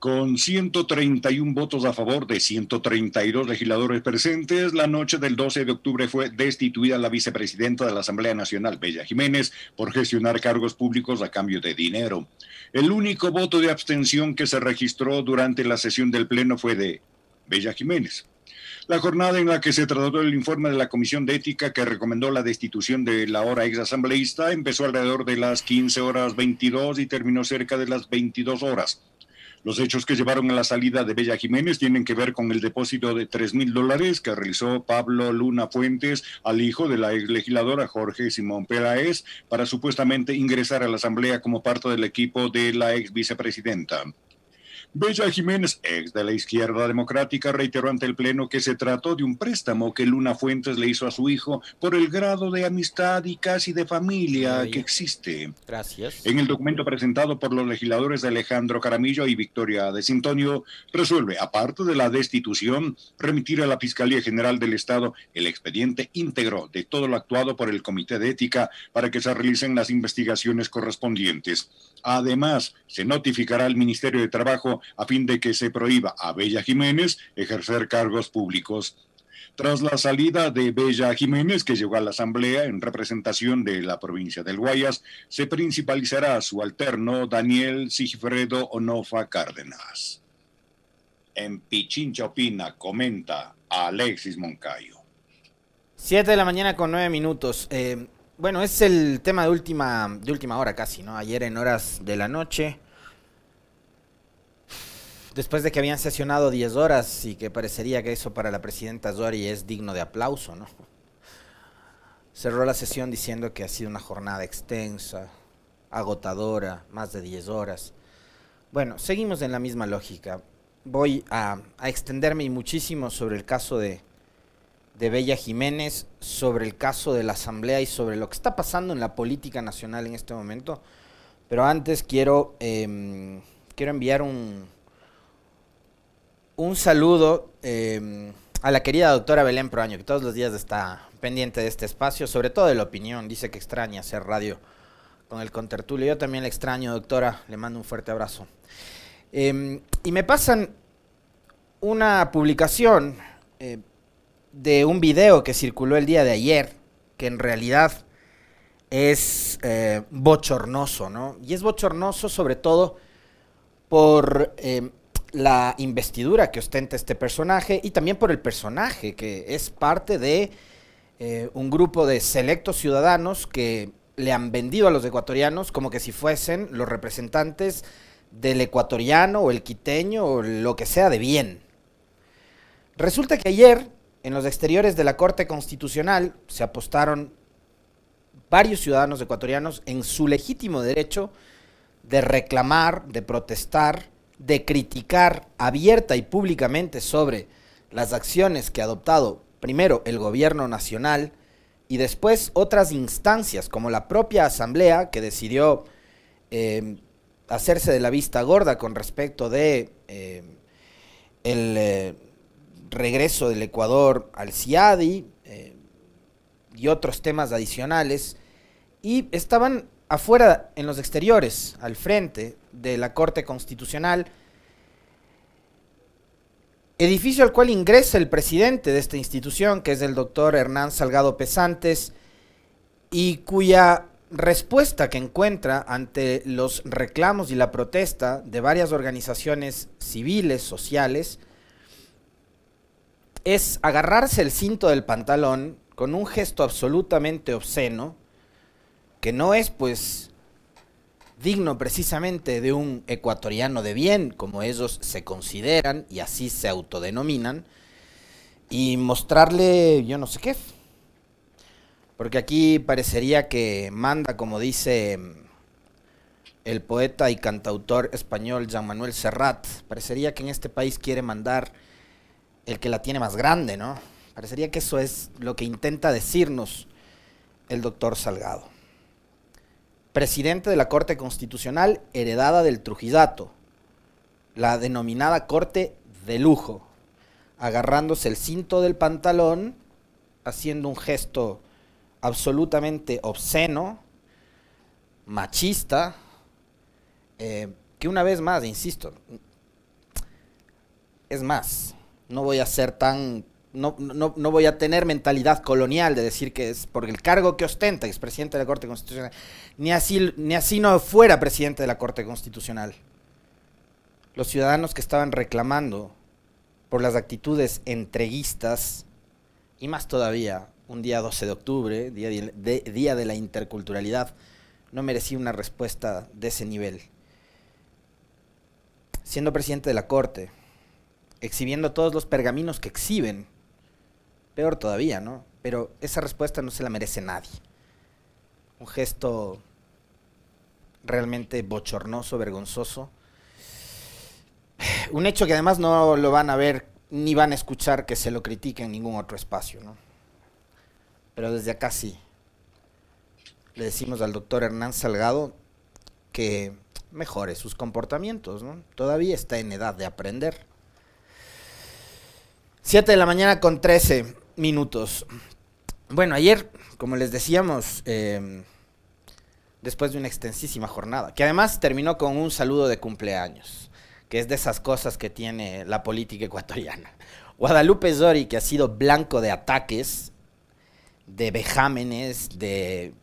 Con 131 votos a favor de 132 legisladores presentes, la noche del 12 de octubre fue destituida la vicepresidenta de la Asamblea Nacional, Bella Jiménez, por gestionar cargos públicos a cambio de dinero. El único voto de abstención que se registró durante la sesión del Pleno fue de Bella Jiménez. La jornada en la que se trató el informe de la Comisión de Ética que recomendó la destitución de la hora ex empezó alrededor de las 15 horas 22 y terminó cerca de las 22 horas. Los hechos que llevaron a la salida de Bella Jiménez tienen que ver con el depósito de 3 mil dólares que realizó Pablo Luna Fuentes al hijo de la ex legisladora Jorge Simón Peláez para supuestamente ingresar a la Asamblea como parte del equipo de la ex vicepresidenta. Bella Jiménez, ex de la izquierda democrática, reiteró ante el Pleno que se trató de un préstamo que Luna Fuentes le hizo a su hijo por el grado de amistad y casi de familia que existe. Gracias. En el documento presentado por los legisladores de Alejandro Caramillo y Victoria de Sintonio, resuelve, aparte de la destitución, remitir a la Fiscalía General del Estado el expediente íntegro de todo lo actuado por el Comité de Ética para que se realicen las investigaciones correspondientes. Además, se notificará al Ministerio de Trabajo a fin de que se prohíba a Bella Jiménez ejercer cargos públicos. Tras la salida de Bella Jiménez, que llegó a la Asamblea en representación de la provincia del Guayas, se principalizará su alterno Daniel Sigifredo Onofa Cárdenas. En Pichincha Opina comenta Alexis Moncayo. Siete de la mañana con nueve minutos. Eh, bueno, es el tema de última, de última hora casi, ¿no? Ayer en horas de la noche después de que habían sesionado 10 horas y que parecería que eso para la presidenta Zori es digno de aplauso, Cerró la sesión diciendo que ha sido una jornada extensa, agotadora, más de 10 horas. Bueno, seguimos en la misma lógica. Voy a, extenderme muchísimo sobre el caso de, Bella Jiménez, sobre el caso de la Asamblea y sobre lo que está pasando en la política nacional en este momento. Pero antes quiero, em, quiero enviar un, un saludo em, a la querida doctora Belén Proaño, que todos los días está pendiente de este espacio, sobre todo de la opinión. Dice que extraña hacer radio con el contertulio. Yo también la extraño, doctora. Le mando un fuerte abrazo. Em, y me pasan una publicación eh, de un video que circuló el día de ayer, que en realidad es eh, bochornoso, ¿no? Y es bochornoso sobre todo por em, la investidura que ostenta este personaje y también por el personaje, que es parte de eh, un grupo de selectos ciudadanos que le han vendido a los ecuatorianos como que si fuesen los representantes del ecuatoriano o el quiteño o lo que sea de bien. Resulta que ayer, en los exteriores de la Corte Constitucional, se apostaron varios ciudadanos ecuatorianos en su legítimo derecho de reclamar, de protestar de criticar abierta y públicamente sobre las acciones que ha adoptado primero el gobierno nacional y después otras instancias como la propia asamblea que decidió em, hacerse de la vista gorda con respecto de em, el eh, regreso del Ecuador al CIADI eh, y otros temas adicionales y estaban afuera en los exteriores al frente de la Corte Constitucional, edificio al cual ingresa el presidente de esta institución, que es el doctor Hernán Salgado Pesantes, y cuya respuesta que encuentra ante los reclamos y la protesta de varias organizaciones civiles, sociales, es agarrarse el cinto del pantalón con un gesto absolutamente obsceno, que no es pues digno precisamente de un ecuatoriano de bien, como ellos se consideran y así se autodenominan, y mostrarle yo no sé qué. Porque aquí parecería que manda, como dice mm, el poeta y cantautor español Jean Manuel Serrat, parecería que en este país quiere mandar el que la tiene más grande, ¿no? Parecería que eso es lo que intenta decirnos el doctor Salgado presidente de la Corte Constitucional heredada del trujidato, la denominada Corte de lujo, agarrándose el cinto del pantalón, haciendo un gesto absolutamente obsceno, machista, eh, que una vez más, insisto, es más, no voy a ser tan no, voy a tener mentalidad colonial de decir que es por el cargo que ostenta es presidente de la Corte Constitucional, ni así, ni así no fuera presidente de la Corte Constitucional. Los ciudadanos que estaban reclamando por las actitudes entreguistas, y más todavía, un día 12 de octubre, día de, día de la interculturalidad, no merecía una respuesta de ese nivel. Siendo presidente de la Corte, exhibiendo todos los pergaminos que exhiben peor todavía, ¿no? Pero esa respuesta no se la merece nadie. Un gesto realmente bochornoso, vergonzoso. Un hecho que además no lo van a ver ni van a escuchar que se lo critique en ningún otro espacio, ¿no? Pero desde acá sí. Le decimos al doctor Hernán Salgado que mejore sus comportamientos, ¿no? Todavía está en edad de aprender. 7 de la mañana con 13 minutos. Bueno, ayer, como les decíamos, em, después de una extensísima jornada, que además terminó con un saludo de cumpleaños, que es de esas cosas que tiene la política ecuatoriana. Guadalupe Zori, que ha sido blanco de ataques, de vejámenes, de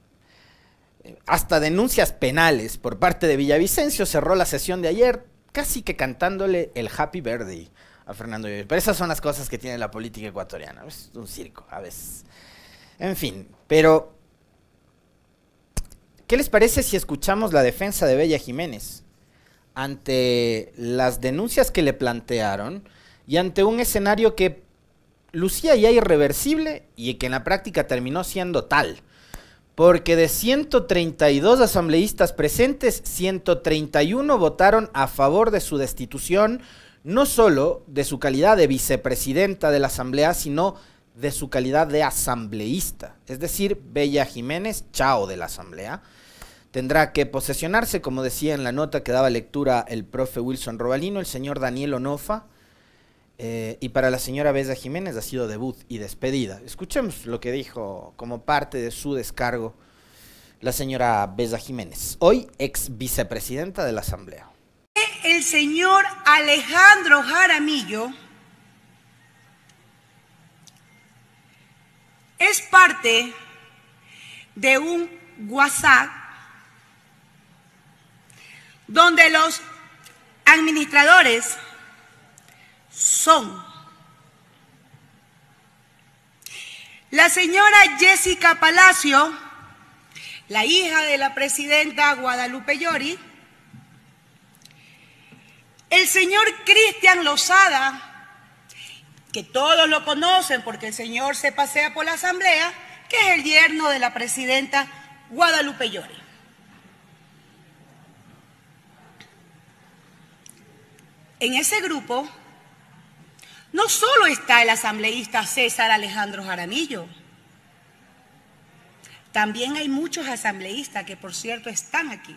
hasta denuncias penales por parte de Villavicencio, cerró la sesión de ayer casi que cantándole el Happy Birthday a Fernando Pero esas son las cosas que tiene la política ecuatoriana. Es un circo a veces. En fin, pero ¿Qué les parece si escuchamos la defensa de Bella Jiménez ante las denuncias que le plantearon y ante un escenario que lucía ya irreversible y que en la práctica terminó siendo tal? Porque de 132 asambleístas presentes, 131 votaron a favor de su destitución no solo de su calidad de vicepresidenta de la Asamblea, sino de su calidad de asambleísta. Es decir, Bella Jiménez, chao de la Asamblea, tendrá que posesionarse, como decía en la nota que daba lectura el profe Wilson Robalino, el señor Daniel Onofa, eh, y para la señora Bella Jiménez ha sido debut y despedida. Escuchemos lo que dijo como parte de su descargo la señora Bella Jiménez, hoy ex vicepresidenta de la Asamblea el señor Alejandro Jaramillo es parte de un WhatsApp donde los administradores son la señora Jessica Palacio, la hija de la presidenta Guadalupe Llori, el señor Cristian Lozada, que todos lo conocen porque el señor se pasea por la asamblea, que es el yerno de la presidenta Guadalupe Llori. En ese grupo no solo está el asambleísta César Alejandro Jaramillo, también hay muchos asambleístas que por cierto están aquí.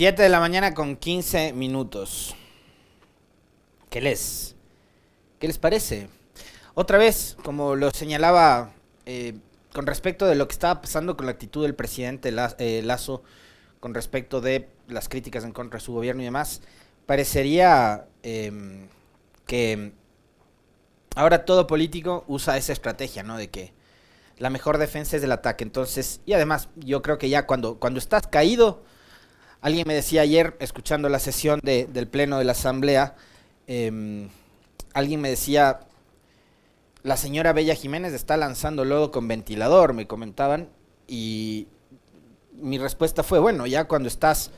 7 de la mañana con 15 minutos. ¿Qué les? ¿Qué les parece? Otra vez, como lo señalaba eh, con respecto de lo que estaba pasando con la actitud del presidente eh, Lazo, con respecto de las críticas en contra de su gobierno y demás, parecería em, que ahora todo político usa esa estrategia, ¿no? De que la mejor defensa es el ataque. Entonces, y además, yo creo que ya cuando, cuando estás caído, Alguien me decía ayer, escuchando la sesión de, del Pleno de la Asamblea, em, alguien me decía, la señora Bella Jiménez está lanzando lodo con ventilador, me comentaban, y mi respuesta fue, bueno, ya cuando estás,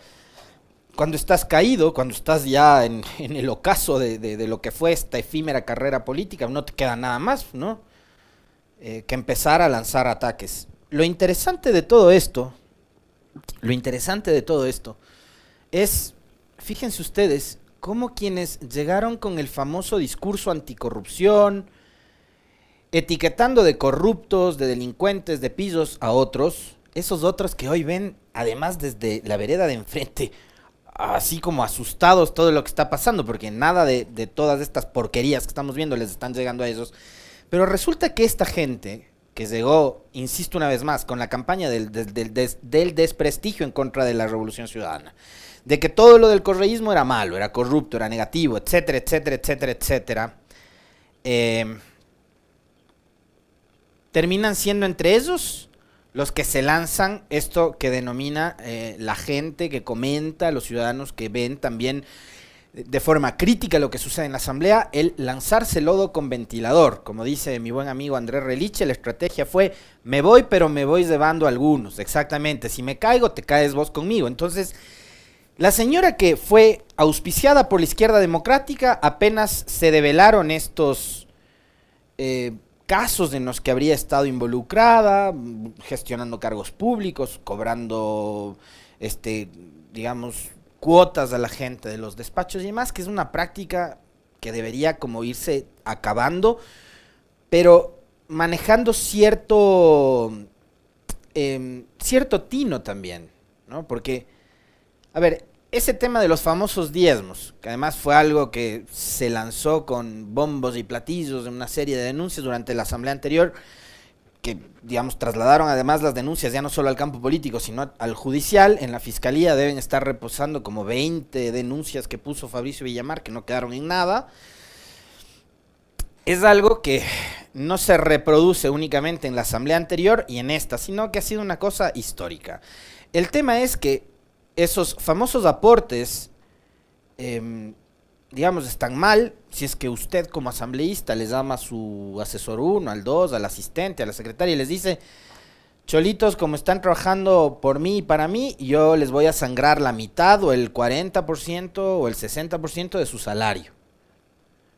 cuando estás caído, cuando estás ya en, el ocaso de, lo que fue esta efímera carrera política, no te queda nada más, ¿no? Eh, que empezar a lanzar ataques. Lo interesante de todo esto lo interesante de todo esto es, fíjense ustedes, cómo quienes llegaron con el famoso discurso anticorrupción, etiquetando de corruptos, de delincuentes, de pisos a otros, esos otros que hoy ven, además desde la vereda de enfrente, así como asustados todo lo que está pasando, porque nada de, todas estas porquerías que estamos viendo les están llegando a ellos. Pero resulta que esta gente, que llegó, insisto una vez más, con la campaña del, desprestigio en contra de la Revolución Ciudadana, de que todo lo del correísmo era malo, era corrupto, era negativo, etcétera, etcétera, etcétera, etcétera, eh, terminan siendo entre ellos los que se lanzan esto que denomina eh, la gente que comenta, los ciudadanos que ven también de forma crítica lo que sucede en la Asamblea, el lanzarse lodo con ventilador. Como dice mi buen amigo Andrés Reliche, la estrategia fue, me voy, pero me voy llevando algunos. Exactamente, si me caigo, te caes vos conmigo. Entonces, la señora que fue auspiciada por la izquierda democrática, apenas se develaron estos eh, casos en los que habría estado involucrada, mm, gestionando cargos públicos, cobrando, este, digamos, cuotas a la gente de los despachos y demás, que es una práctica que debería como irse acabando, pero manejando cierto, em, cierto tino también, ¿no? Porque, a ver, ese tema de los famosos diezmos, que además fue algo que se lanzó con bombos y platillos en una serie de denuncias durante la asamblea anterior, que, digamos, trasladaron además las denuncias ya no solo al campo político, sino al judicial. En la fiscalía deben estar reposando como 20 denuncias que puso Fabricio Villamar, que no quedaron en nada. Es algo que no se reproduce únicamente en la asamblea anterior y en esta, sino que ha sido una cosa histórica. El tema es que esos famosos aportes em, digamos, están mal si es que usted como asambleísta les llama a su asesor 1, al 2, al asistente, a la secretaria y les dice, cholitos, como están trabajando por mí y para mí, yo les voy a sangrar la mitad o el 40% o el 60% de su salario.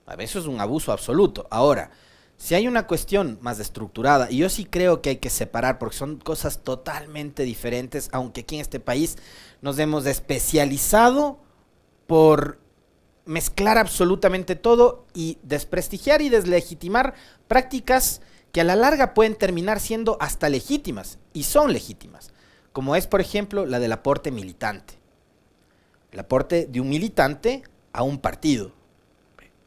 A eso es un abuso absoluto. Ahora, si hay una cuestión más estructurada, y yo sí creo que hay que separar porque son cosas totalmente diferentes, aunque aquí en este país nos hemos especializado por mezclar absolutamente todo y desprestigiar y deslegitimar prácticas que a la larga pueden terminar siendo hasta legítimas, y son legítimas, como es por ejemplo la del aporte militante. El aporte de un militante a un partido.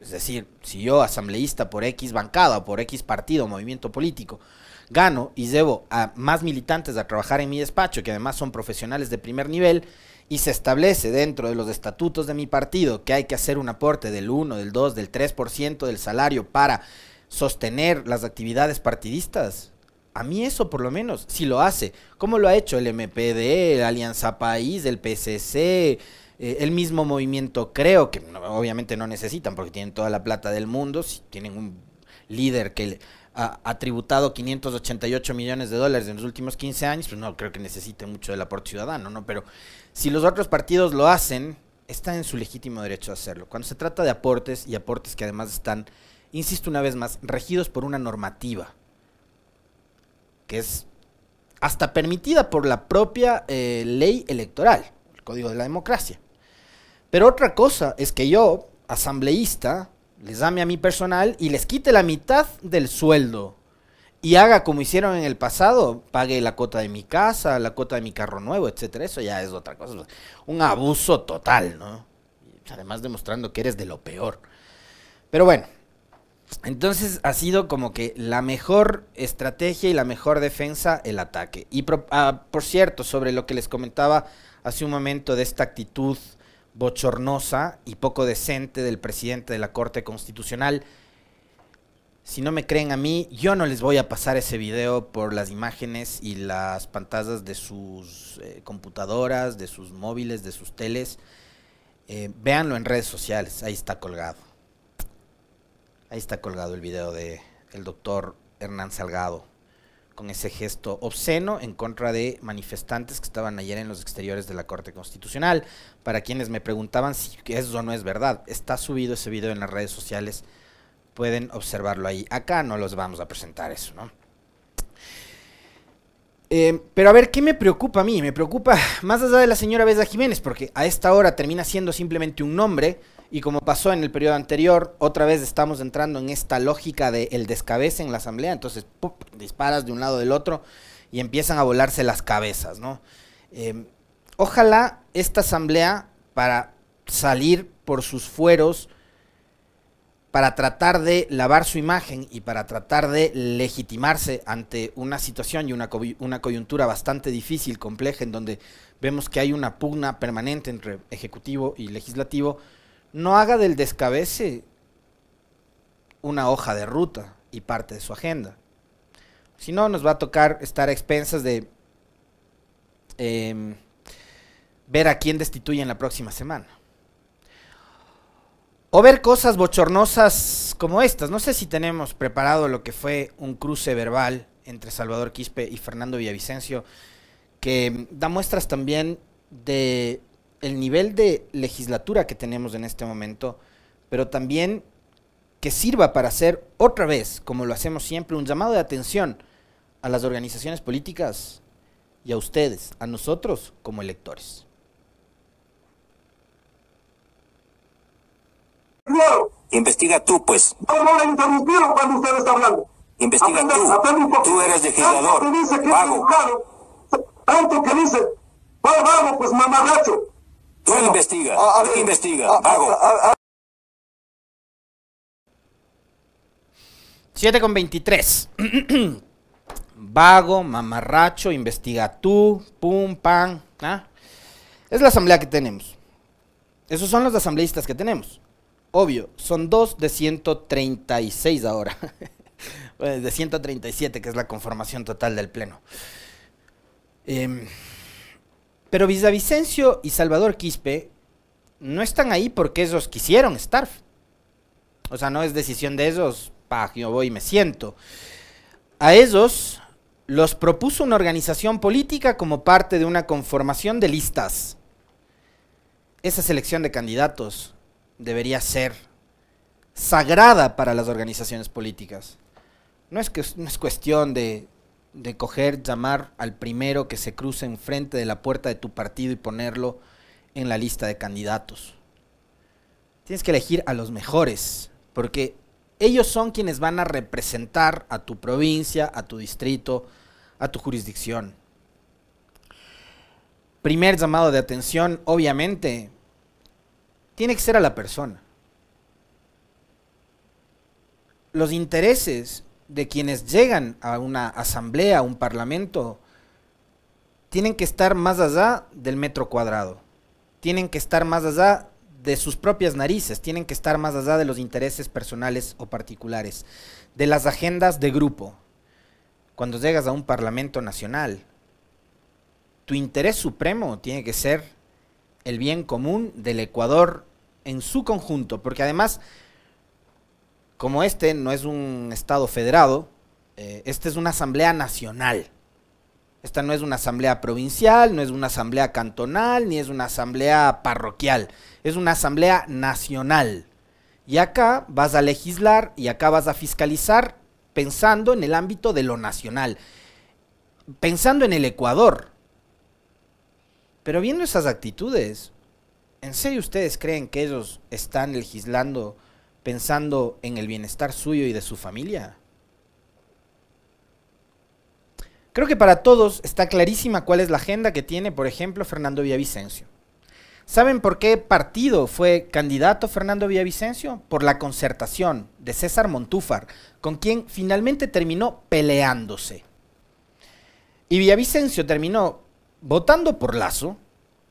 Es decir, si yo, asambleísta por X bancada o por X partido, movimiento político, gano y llevo a más militantes a trabajar en mi despacho, que además son profesionales de primer nivel, y se establece dentro de los estatutos de mi partido que hay que hacer un aporte del 1, del 2, del 3% del salario para sostener las actividades partidistas, a mí eso por lo menos, si lo hace, como lo ha hecho el MPD, la Alianza País, el PCC, eh, el mismo movimiento creo, que obviamente no necesitan porque tienen toda la plata del mundo, si tienen un líder que ha, tributado 588 millones de dólares en los últimos 15 años, pues no creo que necesite mucho del aporte ciudadano, ¿no? Pero si los otros partidos lo hacen, está en su legítimo derecho a hacerlo. Cuando se trata de aportes y aportes que además están, insisto una vez más, regidos por una normativa, que es hasta permitida por la propia eh, ley electoral, el Código de la Democracia. Pero otra cosa es que yo, asambleísta, les dame a mi personal y les quite la mitad del sueldo y haga como hicieron en el pasado, pague la cuota de mi casa, la cuota de mi carro nuevo, etcétera, eso ya es otra cosa, un abuso total, ¿no? Además demostrando que eres de lo peor. Pero bueno, entonces ha sido como que la mejor estrategia y la mejor defensa el ataque. Y por, ah, por cierto, sobre lo que les comentaba hace un momento de esta actitud bochornosa y poco decente del presidente de la Corte Constitucional. Si no me creen a mí, yo no les voy a pasar ese video por las imágenes y las pantallas de sus eh, computadoras, de sus móviles, de sus teles. Eh, véanlo en redes sociales, ahí está colgado. Ahí está colgado el video de el doctor Hernán Salgado con ese gesto obsceno en contra de manifestantes que estaban ayer en los exteriores de la Corte Constitucional. Para quienes me preguntaban si eso no es verdad, está subido ese video en las redes sociales, pueden observarlo ahí. Acá no los vamos a presentar eso, ¿no? Eh, pero a ver, ¿qué me preocupa a mí? Me preocupa más allá de la señora Beza Jiménez, porque a esta hora termina siendo simplemente un nombre y como pasó en el periodo anterior, otra vez estamos entrando en esta lógica del el descabece en la asamblea. Entonces, disparas de un lado del otro y empiezan a volarse las cabezas, ¿no? Eh, ojalá esta asamblea, para salir por sus fueros, para tratar de lavar su imagen y para tratar de legitimarse ante una situación y una, una coyuntura bastante difícil, compleja, en donde vemos que hay una pugna permanente entre ejecutivo y legislativo, no haga del descabece una hoja de ruta y parte de su agenda. Si no, nos va a tocar estar a expensas de em, ver a quién en la próxima semana. O ver cosas bochornosas como estas. No sé si tenemos preparado lo que fue un cruce verbal entre Salvador Quispe y Fernando Villavicencio, que da muestras también de el nivel de legislatura que tenemos en este momento, pero también que sirva para hacer otra vez, como lo hacemos siempre, un llamado de atención a las organizaciones políticas y a ustedes, a nosotros como electores. Claro. Investiga tú, pues. No, le interrumpieron cuando usted está hablando. Investiga aprende, tú. un poco. Tú eres legislador. Tanto que dice que vago. Es claro, tanto que dice, Vamos, pues mamarracho investiga, investiga, vago. 7 con 23. Vago, mamarracho, investiga tú, pum, pan. ¿ah? Es la asamblea que tenemos. Esos son los asambleístas que tenemos. Obvio, son dos de 136 ahora. de 137, que es la conformación total del Pleno. Em, pero Villavicencio y Salvador Quispe no están ahí porque ellos quisieron estar. O sea, no es decisión de ellos, pa, yo voy y me siento. A ellos los propuso una organización política como parte de una conformación de listas. Esa selección de candidatos debería ser sagrada para las organizaciones políticas. No es, que, no es cuestión de de coger, llamar al primero que se cruce enfrente de la puerta de tu partido y ponerlo en la lista de candidatos. Tienes que elegir a los mejores, porque ellos son quienes van a representar a tu provincia, a tu distrito, a tu jurisdicción. Primer llamado de atención, obviamente, tiene que ser a la persona. Los intereses de quienes llegan a una asamblea, a un parlamento, tienen que estar más allá del metro cuadrado, tienen que estar más allá de sus propias narices, tienen que estar más allá de los intereses personales o particulares, de las agendas de grupo. Cuando llegas a un parlamento nacional, tu interés supremo tiene que ser el bien común del Ecuador en su conjunto, porque además como este no es un Estado federado, eh, esta es una Asamblea Nacional. Esta no es una asamblea provincial, no es una asamblea cantonal, ni es una asamblea parroquial. Es una asamblea nacional. Y acá vas a legislar y acá vas a fiscalizar pensando en el ámbito de lo nacional. Pensando en el Ecuador. Pero viendo esas actitudes, ¿en serio ustedes creen que ellos están legislando? pensando en el bienestar suyo y de su familia? Creo que para todos está clarísima cuál es la agenda que tiene, por ejemplo, Fernando Villavicencio. ¿Saben por qué partido fue candidato Fernando Villavicencio? Por la concertación de César Montúfar, con quien finalmente terminó peleándose. Y Villavicencio terminó votando por Lazo,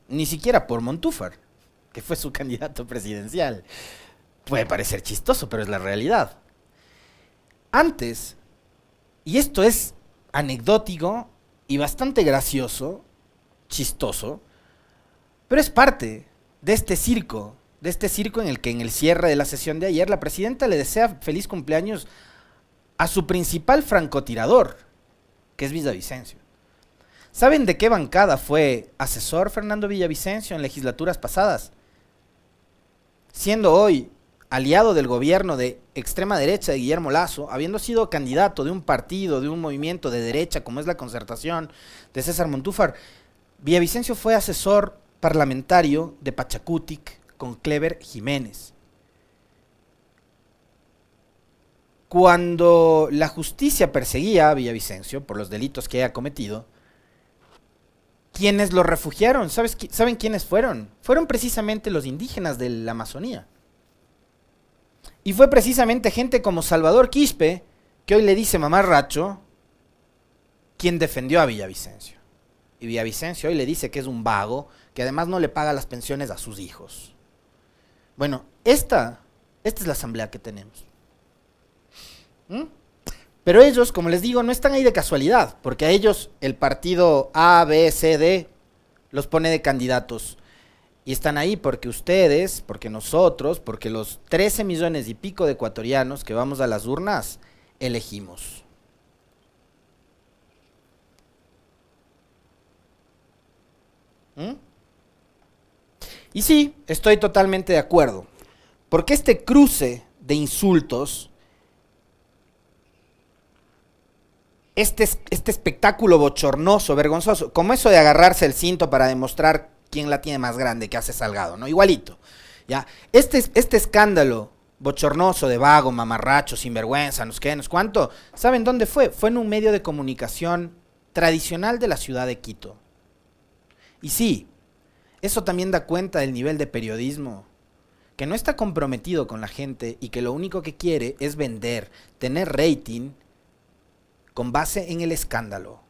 ni siquiera por Montúfar, que fue su candidato presidencial. Puede parecer chistoso, pero es la realidad. Antes, y esto es anecdótico y bastante gracioso, chistoso, pero es parte de este circo, de este circo en el que en el cierre de la sesión de ayer la presidenta le desea feliz cumpleaños a su principal francotirador, que es Villavicencio. ¿Saben de qué bancada fue asesor Fernando Villavicencio en legislaturas pasadas? Siendo hoy aliado del gobierno de extrema derecha de Guillermo Lazo, habiendo sido candidato de un partido, de un movimiento de derecha como es la concertación de César Montúfar, Villavicencio fue asesor parlamentario de Pachacutic con Clever Jiménez. Cuando la justicia perseguía a Villavicencio por los delitos que había cometido, ¿quiénes lo refugiaron, ¿sabes, ¿saben quiénes fueron? Fueron precisamente los indígenas de la Amazonía. Y fue precisamente gente como Salvador Quispe, que hoy le dice Racho, quien defendió a Villavicencio. Y Villavicencio hoy le dice que es un vago, que además no le paga las pensiones a sus hijos. Bueno, esta, esta es la asamblea que tenemos. ¿Mm? Pero ellos, como les digo, no están ahí de casualidad, porque a ellos el partido A, B, C, D los pone de candidatos y están ahí porque ustedes, porque nosotros, porque los 13 millones y pico de ecuatorianos que vamos a las urnas, elegimos. ¿Mm? Y sí, estoy totalmente de acuerdo. Porque este cruce de insultos, este, este espectáculo bochornoso, vergonzoso, como eso de agarrarse el cinto para demostrar quién la tiene más grande que hace Salgado, ¿no? Igualito. ¿ya? Este, este escándalo bochornoso de vago, mamarracho, sinvergüenza, nos qué, nos cuánto, ¿saben dónde fue? Fue en un medio de comunicación tradicional de la ciudad de Quito. Y sí, eso también da cuenta del nivel de periodismo, que no está comprometido con la gente y que lo único que quiere es vender, tener rating con base en el escándalo.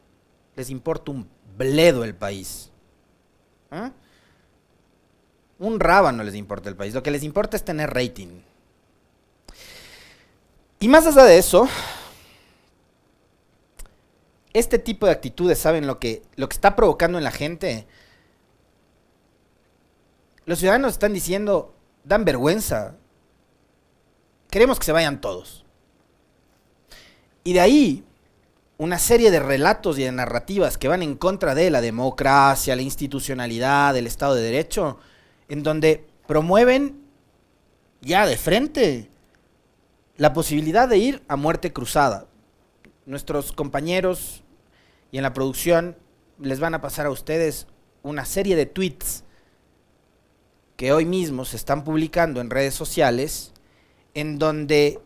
Les importa un bledo el país. ¿Ah? Un raba no les importa el país. Lo que les importa es tener rating. Y más allá de eso, este tipo de actitudes, ¿saben lo que, lo que está provocando en la gente? Los ciudadanos están diciendo, dan vergüenza. Queremos que se vayan todos. Y de ahí una serie de relatos y de narrativas que van en contra de la democracia, la institucionalidad, el Estado de Derecho, en donde promueven ya de frente la posibilidad de ir a muerte cruzada. Nuestros compañeros y en la producción les van a pasar a ustedes una serie de tweets que hoy mismo se están publicando en redes sociales, en donde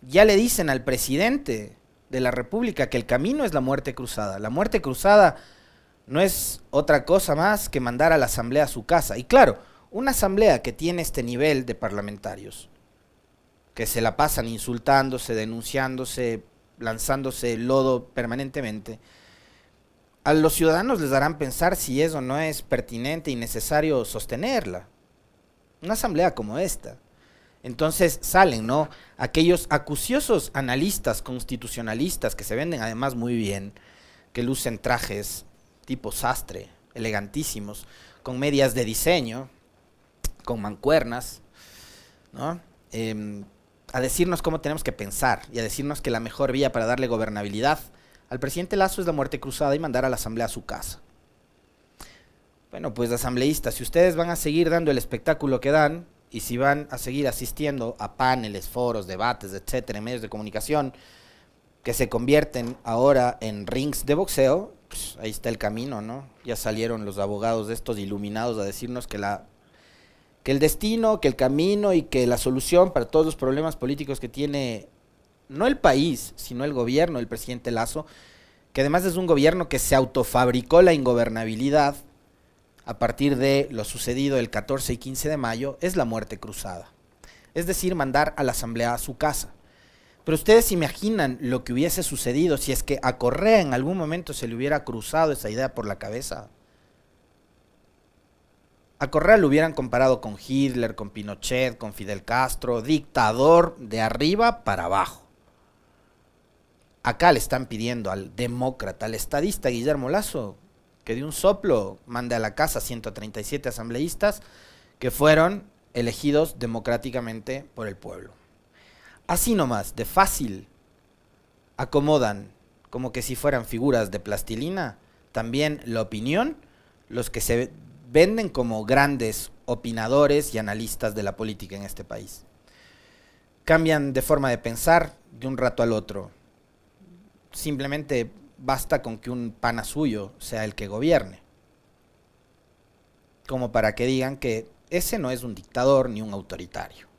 ya le dicen al presidente, de la República, que el camino es la muerte cruzada. La muerte cruzada no es otra cosa más que mandar a la Asamblea a su casa. Y claro, una Asamblea que tiene este nivel de parlamentarios, que se la pasan insultándose, denunciándose, lanzándose lodo permanentemente, a los ciudadanos les darán pensar si eso no es pertinente y necesario sostenerla. Una asamblea como esta. Entonces salen, ¿no? Aquellos acuciosos analistas constitucionalistas que se venden además muy bien, que lucen trajes tipo sastre, elegantísimos, con medias de diseño, con mancuernas, ¿no? Em, a decirnos cómo tenemos que pensar y a decirnos que la mejor vía para darle gobernabilidad al presidente Lazo es la muerte cruzada y mandar a la asamblea a su casa. Bueno, pues asambleístas, si ustedes van a seguir dando el espectáculo que dan, y si van a seguir asistiendo a paneles, foros, debates, etcétera, medios de comunicación que se convierten ahora en rings de boxeo, pues ahí está el camino, ¿no? Ya salieron los abogados de estos iluminados a decirnos que la que el destino, que el camino y que la solución para todos los problemas políticos que tiene no el país, sino el gobierno, el presidente Lazo, que además es un gobierno que se autofabricó la ingobernabilidad a partir de lo sucedido el 14 y 15 de mayo es la muerte cruzada. Es decir, mandar a la asamblea a su casa. Pero ustedes imaginan lo que hubiese sucedido si es que a Correa en algún momento se le hubiera cruzado esa idea por la cabeza. A Correa lo hubieran comparado con Hitler, con Pinochet, con Fidel Castro, dictador de arriba para abajo. Acá le están pidiendo al demócrata, al estadista Guillermo Lazo, de un soplo mande a la casa 137 asambleístas que fueron elegidos democráticamente por el pueblo. Así nomás, de fácil, acomodan como que si fueran figuras de plastilina también la opinión, los que se venden como grandes opinadores y analistas de la política en este país. Cambian de forma de pensar de un rato al otro. Simplemente basta con que un pana suyo sea el que gobierne. Como para que digan que ese no es un dictador ni un autoritario.